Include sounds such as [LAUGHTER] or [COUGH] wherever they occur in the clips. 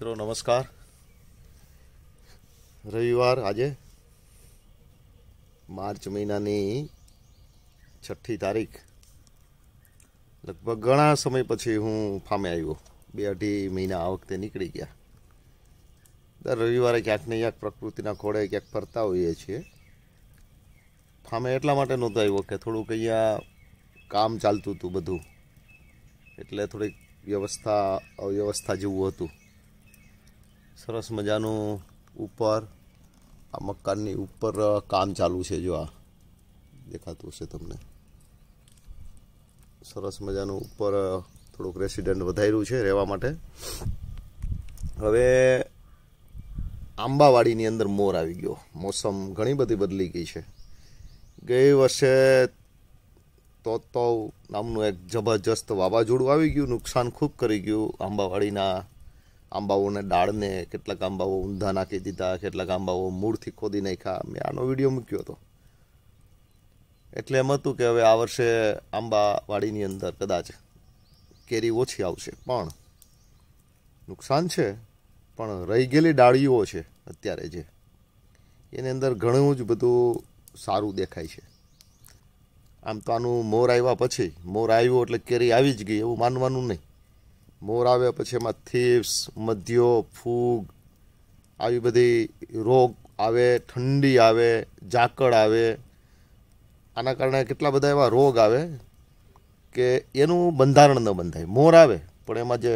મિત્રો નમસ્કાર રવિવાર આજે માર્ચ મહિનાની છઠ્ઠી તારીખ લગભગ ઘણા સમય પછી હું ફામે આવ્યો બે અઢી મહિના આ વખતે નીકળી ગયા દર રવિવારે ક્યાંક ને ક્યાંક પ્રકૃતિના ખોળે ક્યાંક ફરતા હોઈએ છીએ ફામે એટલા માટે નહોતો આવ્યો કે થોડુંક અહીંયા કામ ચાલતું હતું બધું એટલે થોડીક વ્યવસ્થા અવ્યવસ્થા જેવું હતું સરસ મજાનું ઉપર આ મકાનની ઉપર કામ ચાલુ છે જો આ દેખાતું હશે તમને સરસ મજાનું ઉપર થોડુંક રેસિડેન્ટ વધાર્યું છે રહેવા માટે હવે આંબાવાડીની અંદર મોર આવી ગયો મોસમ ઘણી બધી બદલી ગઈ છે ગઈ વર્ષે તો નામનું એક જબરજસ્ત વાવાઝોડું આવી ગયું નુકસાન ખૂબ કરી ગયું આંબાવાડીના આંબાઓને ડાળને કેટલાક આંબાઓ ઊંધા નાખી દીધા કેટલાક આંબાઓ મૂળથી ખોદી નાખ્યા મેં આનો વિડીયો મૂક્યો હતો એટલે એમ હતું કે હવે આ વર્ષે આંબાવાડીની અંદર કદાચ કેરી ઓછી આવશે પણ નુકસાન છે પણ રહી ગયેલી ડાળીઓ છે અત્યારે જે એની અંદર ઘણું જ બધું સારું દેખાય છે આમ તો આનું મોર આવ્યા પછી મોર આવ્યું એટલે કેરી આવી જ ગઈ એવું માનવાનું નહીં મોર આવ્યા પછી એમાં થીપ્સ મધ્યો ફૂગ આવી બધી રોગ આવે ઠંડી આવે ઝાકળ આવે આના કારણે કેટલા બધા એવા રોગ આવે કે એનું બંધારણ ન બંધાય મોર આવે પણ એમાં જે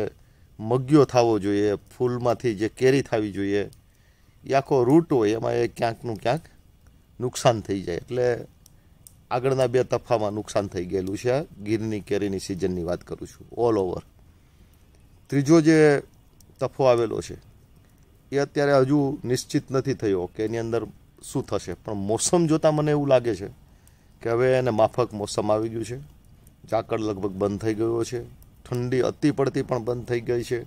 મગ્યો થવો જોઈએ ફૂલમાંથી જે કેરી થવી જોઈએ એ આખો રૂટ હોય એમાં એ ક્યાંકનું ક્યાંક નુકસાન થઈ જાય એટલે આગળના બે તફામાં નુકસાન થઈ ગયેલું છે ગીરની કેરીની સિઝનની વાત કરું છું ઓલ ઓવર ત્રીજો જે તફો આવેલો છે એ અત્યારે હજુ નિશ્ચિત નથી થયો કે એની અંદર શું થશે પણ મોસમ જોતાં મને એવું લાગે છે કે હવે એને માફક મોસમ આવી ગયું છે ઝાકળ લગભગ બંધ થઈ ગયો છે ઠંડી અતિ પડતી પણ બંધ થઈ ગઈ છે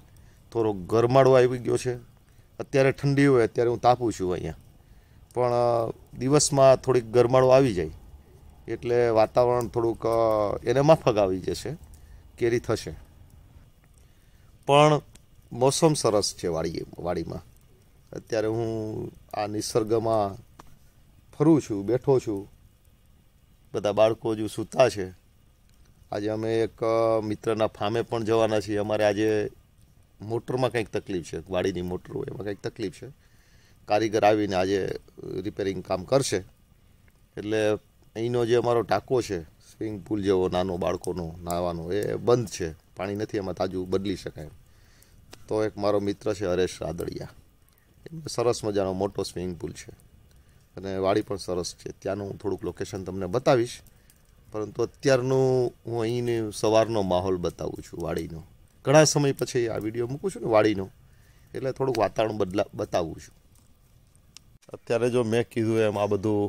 થોડો ગરમાળો આવી ગયો છે અત્યારે ઠંડી હોય અત્યારે હું તાપું છું અહીંયા પણ દિવસમાં થોડીક ગરમાળો આવી જાય એટલે વાતાવરણ થોડુંક એને માફક આવી જશે કેરી થશે પણ મોસમ સરસ છે વાડી વાડીમાં અત્યારે હું આ નિસર્ગમાં ફરું છું બેઠો છું બધા બાળકો જો સૂતા છે આજે અમે એક મિત્રના ફામે પણ જવાના છીએ અમારે આજે મોટરમાં કંઈક તકલીફ છે વાડીની મોટર હોય એમાં કંઈક તકલીફ છે કારીગર આવીને આજે રિપેરિંગ કામ કરશે એટલે અહીંનો જે અમારો ટાંકો છે સ્વિમિંગ પુલ જેવો નાનો બાળકોનો નાહવાનો એ બંધ છે પાણી નથી એમાં તાજું બદલી શકાય તો એક મારો મિત્ર છે હરેશ રાદળિયા એમનો સરસ મજાનો મોટો સ્વિમિંગ પુલ છે અને વાડી પણ સરસ છે ત્યાંનું હું થોડુંક લોકેશન તમને બતાવીશ પરંતુ અત્યારનું હું અહીંની સવારનો માહોલ બતાવું છું વાડીનો ઘણા સમય પછી આ વિડીયો મૂકું છું ને વાડીનો એટલે થોડુંક વાતાવરણ બદલા બતાવું છું અત્યારે જો મેં કીધું એમ આ બધું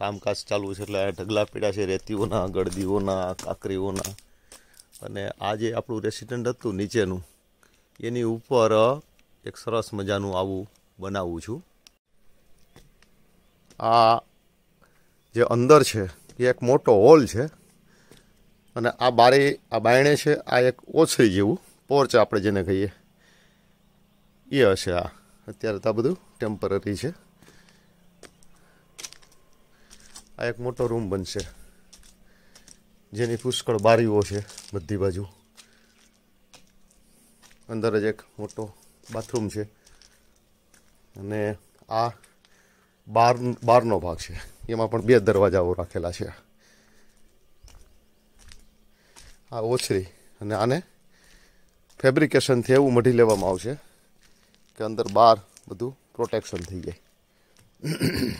કામકાજ ચાલુ છે એટલે ઢગલા પીડા છે રેતીઓના ગળદીઓના કાકરીઓના અને આ જે આપણું રેસિડન્ટ હતું નીચેનું એની ઉપર એક સરસ મજાનું આવું બનાવું છું આ જે અંદર છે એ એક મોટો હોલ છે અને આ બારે આ બાયણે છે આ એક ઓછરી જેવું પોર્ચ આપણે જેને કહીએ એ હશે આ અત્યારે તો આ બધું ટેમ્પરરી છે આ એક મોટો રૂમ બનશે જેની પુષ્કળ બારીઓ છે બધી બાજુ અંદર જ એક મોટો બાથરૂમ છે અને આ બાર બારનો ભાગ છે એમાં પણ બે દરવાજાઓ રાખેલા છે આ ઓછરી અને આને ફેબ્રિકેશનથી એવું મઢી લેવામાં આવશે કે અંદર બાર બધું પ્રોટેક્શન થઈ જાય [COUGHS]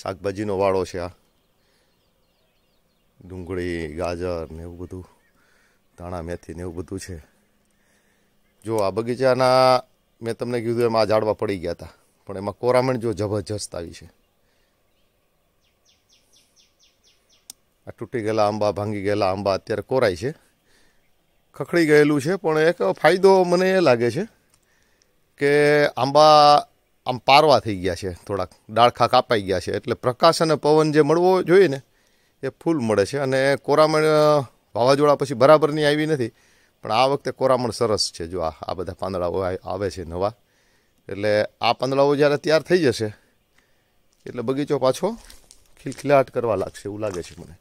શાકભાજીનો વાળો છે આ ડુંગળી ગાજર ને એવું બધું ધાણા મેથી ને એવું બધું છે જો આ બગીચાના મેં તમને કીધું એમાં આ ઝાડવા પડી ગયા હતા પણ એમાં કોરામણ જો જબરજસ્ત આવી છે આ તૂટી ગયેલા આંબા ભાંગી ગયેલા આંબા અત્યારે કોરાય છે ખખડી ગયેલું છે પણ એક ફાયદો મને એ લાગે છે કે આંબા આમ પારવા થઈ ગયા છે થોડાક ડાળખા કાપાઈ ગયા છે એટલે પ્રકાશ અને પવન જે મળવો જોઈએ ને એ ફૂલ મળે છે અને કોરામણ વાવાઝોડા પછી બરાબરની આવી નથી પણ આ વખતે કોરામણ સરસ છે જો આ આ બધા પાંદડાઓ આવે છે નવા એટલે આ પાંદડાઓ જ્યારે તૈયાર થઈ જશે એટલે બગીચો પાછો ખિલખિલાટ કરવા લાગશે એવું લાગે છે મને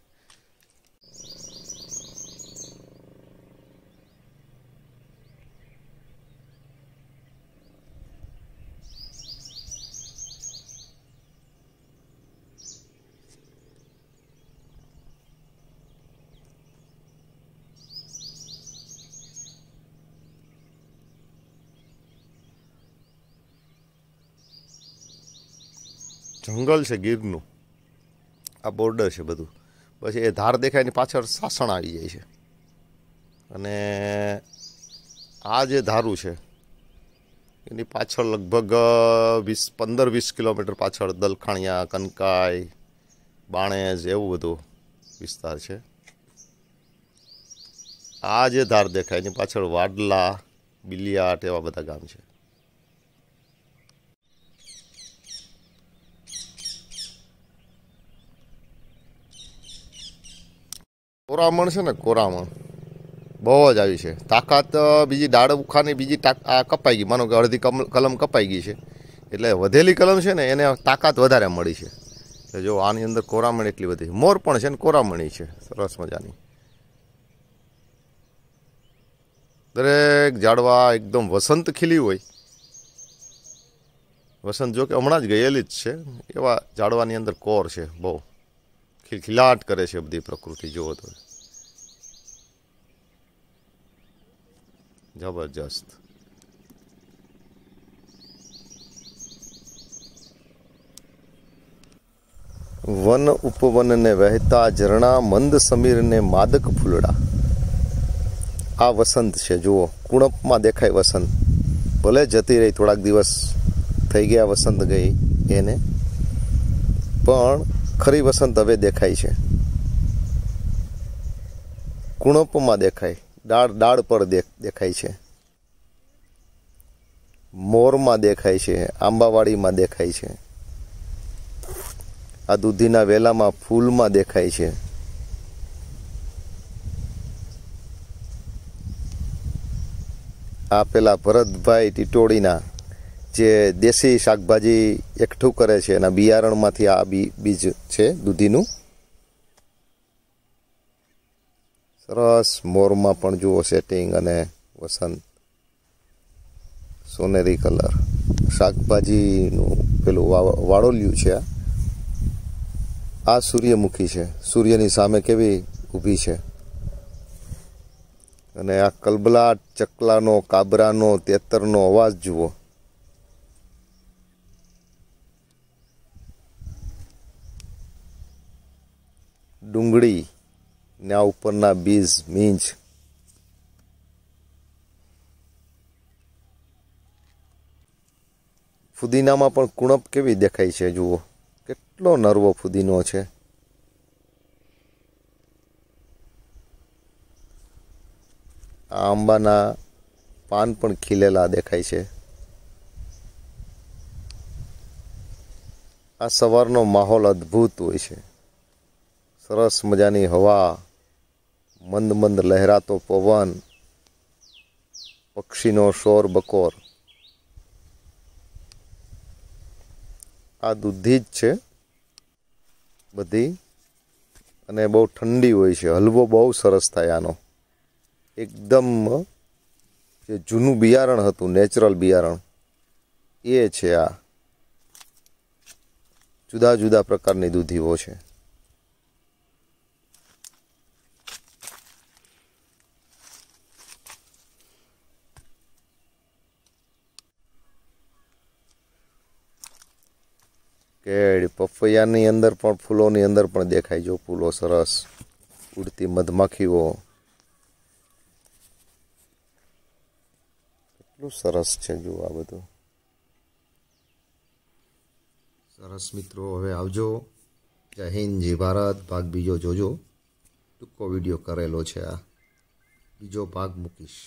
જંગલ છે ગીરનું આ બોર્ડર છે બધું પછી એ ધાર દેખાયની પાછળ સાસણ આવી જાય છે અને આ જે ધારું છે એની પાછળ લગભગ વીસ પંદર વીસ કિલોમીટર પાછળ દલખાણિયા કનકાઈ બાણેજ એવું બધું વિસ્તાર છે આ જે ધાર દેખાય એની પાછળ વાડલા બિલિયાટ એવા બધા ગામ છે કોરામણ છે ને કોરામણ બહુ જ આવી છે તાકાત બીજી દાળ ઉખાની બીજી આ કપાઈ ગઈ માનો કે અડધી કલમ કપાઈ ગઈ છે એટલે વધેલી કલમ છે ને એને તાકાત વધારે મળી છે જો આની અંદર કોરામણ એટલી બધી મોર પણ છે ને કોરામણી છે સરસ મજાની દરેક ઝાડવા એકદમ વસંત ખીલી હોય વસંત જો કે હમણાં જ ગયેલી જ છે એવા ઝાડવાની અંદર કોર છે બહુ ખીલખીલાટ કરે છે બધી પ્રકૃતિ જોવો તો જબરજસ્ત વન ઉપવનને વહેતા ઝરણા મંદ સમીરને માદક ફૂલડા આ વસંત છે જુઓ કુણપમાં દેખાય વસંત ભલે જતી રહી થોડાક દિવસ થઈ ગયા વસંત ગઈ એને પણ ખરી વસંત હવે દેખાય છે કુણપમાં દેખાય દાળ દાળ પર દેખાય છે મોરમાં દેખાય છે આંબાવાડીમાં દેખાય છે આ દૂધીના વેલામાં ફૂલમાં દેખાય છે આ પેલા ભરતભાઈ ટીટોળીના જે દેશી શાકભાજી એકઠું કરે છે એના બિયારણમાંથી આ બી બીજ છે દૂધીનું સરસ મોરમાં પણ જુઓ સેટિંગ અને વસંત સોનેરી કલર શાકભાજીનું પેલું વાળોલ્યું છે આ સૂર્યમુખી છે સૂર્યની સામે કેવી ઊભી છે અને આ કલબલાટ ચકલાનો કાબરાનો તેતરનો અવાજ જુઓ ડુંગળી ને આ ઉપરના બીજ મીંજ ફુદીનામાં પણ કુણપ કેવી દેખાય છે જુઓ કેટલો નરવો ફુદીનો છે આ આંબાના પાન પણ ખીલેલા દેખાય છે આ સવારનો માહોલ અદ્ભુત હોય છે સરસ મજાની હવા મંદ મંદ લહેરાતો પવન પક્ષીનો શોર બકોર આ દૂધી જ છે બધી અને બહુ ઠંડી હોય છે હલવો બહુ સરસ થાય આનો એકદમ જે જૂનું બિયારણ હતું નેચરલ બિયારણ એ છે આ જુદા જુદા પ્રકારની દૂધીઓ છે કેળ પપૈયાની અંદર પણ ફૂલોની અંદર પણ દેખાય જો ફૂલો સરસ ઉડતી મધમાખીઓ કેટલું સરસ છે જુઓ આ બધું સરસ મિત્રો હવે આવજો જય હિન્દ જય ભારત ભાગ બીજો જોજો ટૂંકો વિડીયો કરેલો છે આ બીજો ભાગ મૂકીશ